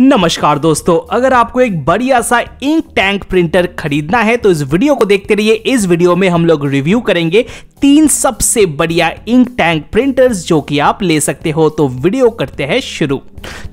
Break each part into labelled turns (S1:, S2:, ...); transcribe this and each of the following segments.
S1: नमस्कार दोस्तों अगर आपको एक बढ़िया सा इंक टैंक प्रिंटर खरीदना है तो इस वीडियो को देखते रहिए इस वीडियो में हम लोग रिव्यू करेंगे तीन सबसे बढ़िया इंक टैंक प्रिंटर्स जो कि आप ले सकते हो तो वीडियो करते हैं शुरू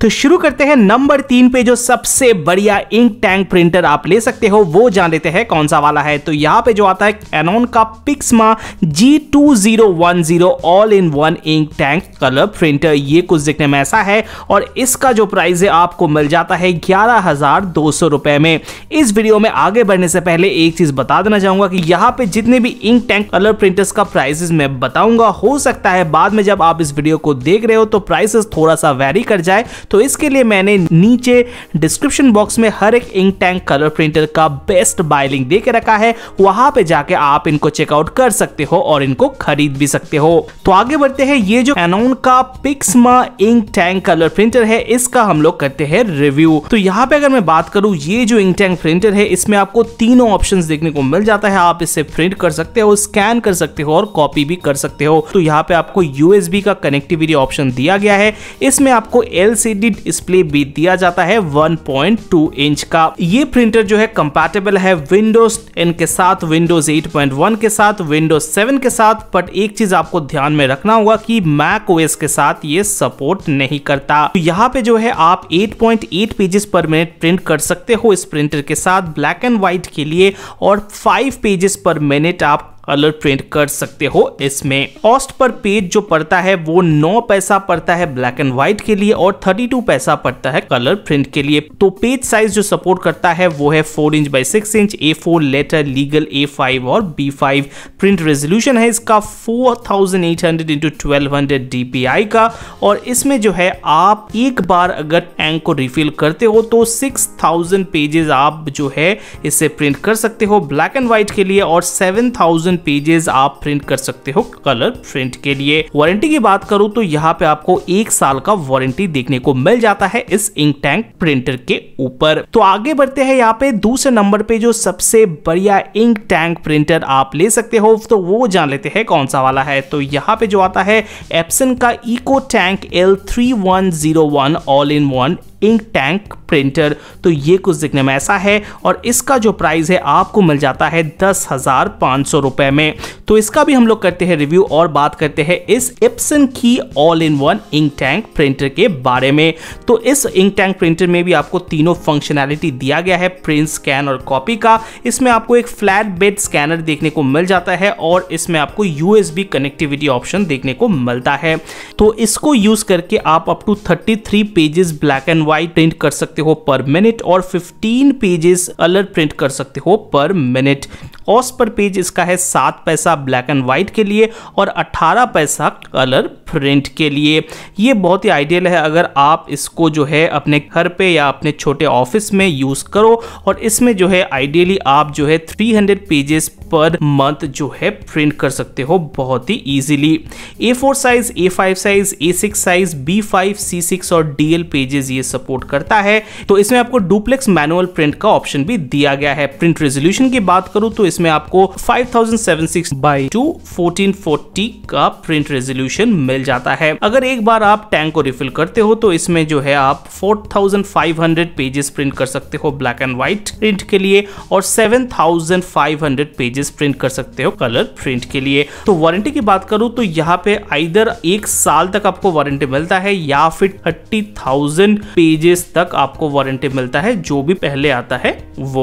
S1: तो शुरू करते हैं नंबर तीन पे जो सबसे बढ़िया इंक टैंक प्रिंटर आप ले सकते हो वो जान लेते हैं कौन सा वाला है तो यहाँ पे जो आता है एनॉन का Pixma G two zero one zero all in one ink tank colour printer ये कुछ देखने में ऐसा है और इसका जो प्राइस है आपको मिल जाता है ग्यारह हजार दो सौ रुपए में इस वीडियो में आगे बढ़ने से पहले एक चीज बता देना चाहूंगा कि यहाँ पे जितने भी इंक टैंक कलर प्रिंटर्स का प्राइसेस मैं बताऊंगा हो सकता है बाद में जब आप इस वीडियो को देख रहे हो तो प्राइसेस थोड़ा सा वेरी कर जाए तो इसके लिए मैंने नीचे डिस्क्रिप्शन बॉक्स में हर एक इंक टैंक कलर प्रिंटर का बेस्ट बाय लिंक दे के रखा है वहां पे जाके आप इनको चेकआउट कर सकते हो और इनको खरीद भी सकते हो तो आगे बढ़ते हैं ये जो एनोन का Pixma ink tank colour printer है इसका हम लोग करते हैं रिव्यू तो यहाँ पे अगर मैं बात करूँ ये जो इंकटैंक प्रिंटर है इसमें आपको तीनों ऑप्शन देखने को मिल जाता है आप इसे प्रिंट कर सकते हो स्कैन कर सकते हो और कॉपी भी कर सकते हो तो यहाँ पे आपको यूएस का कनेक्टिविटी ऑप्शन दिया गया है इसमें आपको एल डिस्प्ले भी दिया जाता है 1.2 इंच का ये प्रिंटर जो है कंपैटिबल है विंडोज 10 के साथ विंडोज 8.1 के साथ विंडोज 7 के साथ बट एक चीज आपको ध्यान में रखना होगा कि मैक ओएस के साथ ये सपोर्ट नहीं करता तो यहाँ पे जो है आप 8. 2.8 पेजेस पर मिनट प्रिंट कर सकते हो इस प्रिंटर के साथ ब्लैक एंड व्हाइट के लिए और 5 पेजेस पर मिनट आप कलर प्रिंट कर सकते हो इसमें कॉस्ट पर पेज जो पड़ता है वो नौ पैसा पड़ता है ब्लैक एंड व्हाइट के लिए और थर्टी टू पैसा पड़ता है कलर प्रिंट के लिए तो पेज साइज जो सपोर्ट करता है वो है four inch by six inch A four letter legal A five और बी फाइव प्रिंट रेजोल्यूशन है इसका four thousand eight hundred into twelve hundred D P I का और इसमें जो है आप एक बार अगर टैंक को रिफिल करते हो तो सिक्स थाउजेंड पेजेस आप जो है इससे प्रिंट कर सकते हो ब्लैक एंड व्हाइट के लिए और सेवन थाउजेंड थाउजेंड पेजेस आप प्रिंट कर सकते हो कलर प्रिंट के लिए वारंटी की बात करूं तो यहाँ पे आपको एक साल का वारंटी देखने को मिल जाता है इस इंक टैंक प्रिंटर के ऊपर तो आगे बढ़ते हैं यहाँ पे दूसरे नंबर पे जो सबसे बढ़िया इंक टैंक प्रिंटर आप ले सकते हो तो वो जान लेते हैं कौन सा वाला है तो यहाँ पे जो आता है एप्सन का eco tank L three one zero one all in one ink tank printer तो ये कुछ दिखने में ऐसा है और इसका जो प्राइस है आपको मिल जाता है दस हज़ार पाँच सौ रुपए में तो इसका भी हम लोग करते हैं रिव्यू और बात करते हैं इस इप्सन की all in one ink tank printer के बारे में तो इस इंक टैंक प्रिंटर में भी आपको तीनों फंक्शनैलिटी दिया गया है प्रिंट स्कैन और कॉपी का इसमें आपको एक फ्लैट बेड स्कैनर देखने को मिल जाता है और इसमें आपको यू कनेक्टिविटी ऑप्शन देखने को मिलता है तो इसको यूज करके आप up to three pages black and white print कर सकते हो पर मिनट और 15 पेजेस अलर प्रिंट कर सकते हो पर मिनट ऑस पर पेज इसका है सात पैसा ब्लैक एंड वाइट के लिए और अठारह पैसा कलर प्रिंट के लिए ये बहुत ही आइडियल है अगर आप इसको जो है अपने घर पे या अपने छोटे ऑफिस में यूज़ करो और इसमें जो है आइडियली आप जो है 300 पेजेस पर मंथ जो है प्रिंट कर सकते हो बहुत ही easily A four size A five size A six size B five C six और डी एल पेजेस ये सब सपोर्ट करता है तो इसमें आपको डुप्लेक्स मैनुअल प्रिंट का ऑप्शन भी दिया गया है प्रिंट रेजोल्यूशन की बात करूं तो इसमें आपको 5076 बाई 2 का प्रिंट रेजोल्यूशन मिल जाता है अगर एक बार आप टैंक को रिफिल करते हो तो इसमें जो है आप 4500 पेजेस प्रिंट कर सकते हो ब्लैक एंड व्हाइट प्रिंट के लिए और 7500 पेजेस प्रिंट कर सकते हो कलर प्रिंट के लिए तो वारंटी की बात करूं तो यहां पे आइदर एक साल तक आपको वारंटी मिलता है या फिर थर्टी थाउजेंड पेजेस तक आपको वारंटी मिलता है जो भी पहले आता है वो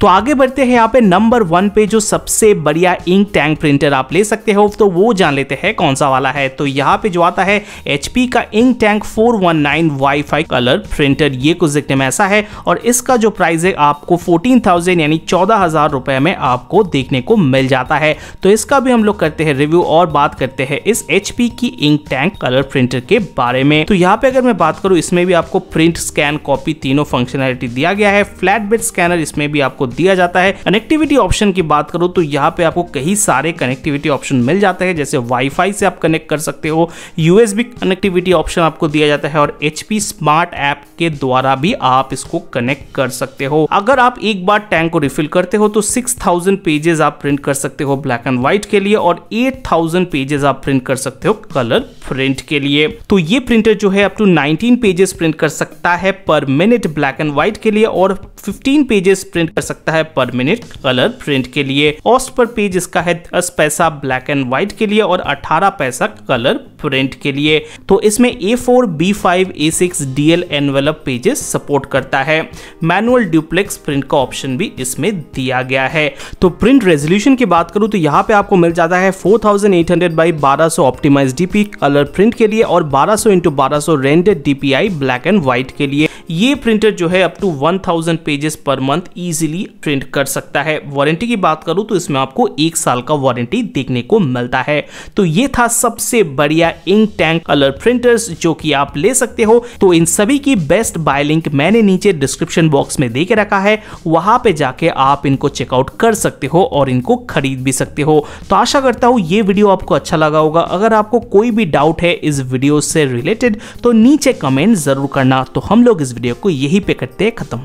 S1: तो आगे बढ़ते हैं यहाँ पे नंबर वन पे जो सबसे बढ़िया इंक टैंक प्रिंटर आप ले सकते हो तो वो जान लेते हैं कौन सा वाला है तो यहाँ पे जो आता है एच का ink tank 419 wifi colour printer ये कुछ देखने में ऐसा है और इसका जो प्राइस है आपको 14,000 यानी चौदह हजार रुपए में आपको देखने को मिल जाता है तो इसका भी हम लोग करते हैं रिव्यू और बात करते हैं इस एचपी की इंक टैंक कलर प्रिंटर के बारे में तो यहाँ पे अगर मैं बात करूँ इसमें भी आपको प्रिंट स्कैन कॉपी तीनों फंक्शनैलिटी दिया गया है फ्लैट बेड स्कैनर इसमें भी आपको दिया जाता है कनेक्टिविटी ऑप्शन की बात करो तो यहाँ पे आपको कई सारे कनेक्टिविटी ऑप्शन मिल जाते हैं जैसे वाईफाई से आप कनेक्ट कर सकते हो यूएसबी कनेक्टिविटी ऑप्शन आपको दिया जाता है और एच स्मार्ट ऐप के द्वारा भी आप इसको कनेक्ट कर सकते हो अगर आप एक बार टैंक को रिफिल करते हो तो सिक्स पेजेस आप प्रिंट कर सकते हो ब्लैक एंड व्हाइट के लिए और एट पेजेस आप प्रिंट कर सकते हो कलर प्रिंट के लिए तो ये प्रिंटर जो है अप टू 19 पेजेस प्रिंट कर सकता है पर मिनट ब्लैक एंड व्हाइट के लिए और 15 पेजेस प्रिंट कर सकता है पर मिनट कलर प्रिंट के लिए ऑस्ट पर पेज इसका है दस पैसा ब्लैक एंड व्हाइट के लिए और अठारह पैसा कलर प्रिंट के लिए तो इसमें A four B five A six D L envelope pages support करता है मैनुअल ड्यूप्लेक्स प्रिंट का ऑप्शन भी इसमें दिया गया है तो प्रिंट रेजोल्यूशन की बात करूं तो यहाँ पे आपको मिल जाता है 4800 by 1200 optimise D P colour print के लिए और 1200 सौ इंटू बारह rendered D P I black and white के लिए ये प्रिंटर जो है up to 1000 pages per month easily print कर सकता है वारंटी की बात करूं तो इसमें आपको एक साल का वारंटी देखने को मिलता है तो ये था सबसे बढ़िया या इंक टैंक कलर प्रिंटर्स जो कि आप ले सकते हो तो इन सभी की बेस्ट बाय लिंक मैंने नीचे डिस्क्रिप्शन बॉक्स में दे के रखा है वहां पे जाके आप इनको चेकआउट कर सकते हो और इनको खरीद भी सकते हो तो आशा करता हूँ ये वीडियो आपको अच्छा लगा होगा अगर आपको कोई भी डाउट है इस वीडियो से रिलेटेड तो नीचे कमेंट जरूर करना तो हम लोग इस वीडियो को यही पे करते हैं खत्म